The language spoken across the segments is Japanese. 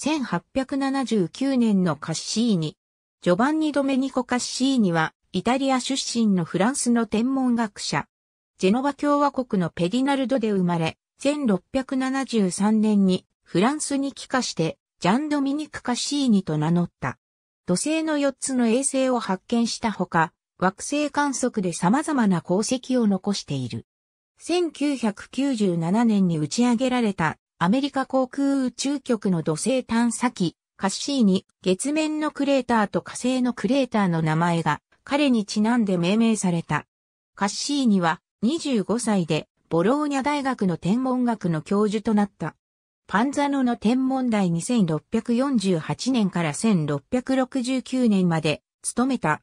1879年のカッシーニ。ジョバンニ・ドメニコ・カッシーニは、イタリア出身のフランスの天文学者。ジェノバ共和国のペディナルドで生まれ、1673年にフランスに帰化して、ジャン・ドミニク・カッシーニと名乗った。土星の4つの衛星を発見したほか、惑星観測で様々な功績を残している。1997年に打ち上げられたアメリカ航空宇宙局の土星探査機、カッシーに月面のクレーターと火星のクレーターの名前が彼にちなんで命名された。カッシーニは25歳でボローニャ大学の天文学の教授となった。パンザノの天文台2648年から1669年まで務めた。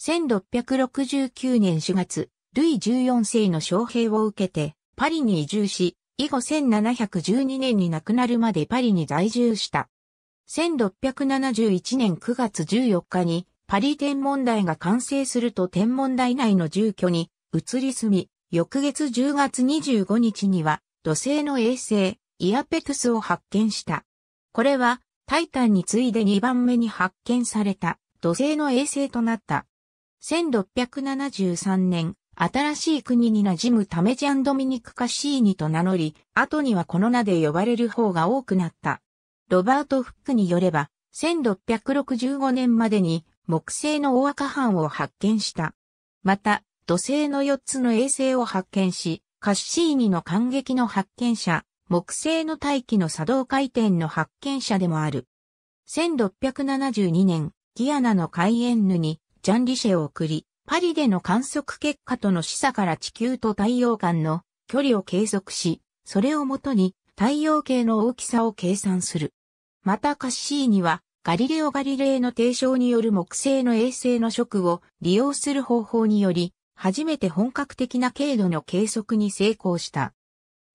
1669年4月、ルイ14世の招聘を受けてパリに移住し、以後1712年に亡くなるまでパリに在住した。1671年9月14日にパリ天文台が完成すると天文台内の住居に移り住み、翌月10月25日には土星の衛星イアペプスを発見した。これはタイタンに次いで2番目に発見された土星の衛星となった。1673年新しい国に馴染むためジャン・ドミニク・カシーニと名乗り、後にはこの名で呼ばれる方が多くなった。ロバート・フックによれば、1665年までに木星の大赤斑を発見した。また、土星の4つの衛星を発見し、カッシーニの感激の発見者、木星の大気の作動回転の発見者でもある。1672年、ギアナのカイエンヌにジャン・リシェを送り、パリでの観測結果との示唆から地球と太陽間の距離を計測し、それをもとに太陽系の大きさを計算する。またカッシーニはガリレオ・ガリレイの提唱による木星の衛星の食を利用する方法により、初めて本格的な経度の計測に成功した。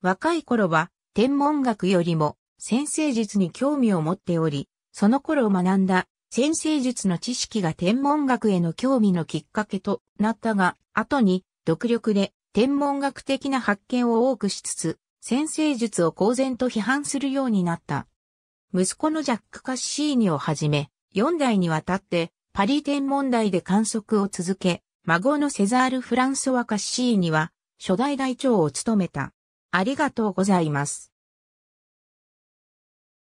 若い頃は天文学よりも先生術に興味を持っており、その頃学んだ先生術の知識が天文学への興味のきっかけとなったが、後に独力で天文学的な発見を多くしつつ、先生術を公然と批判するようになった。息子のジャック・カッシーニをはじめ、4代にわたってパリ天文台で観測を続け、孫のセザール・フランソワ・カッシーニは初代大長を務めた。ありがとうございます。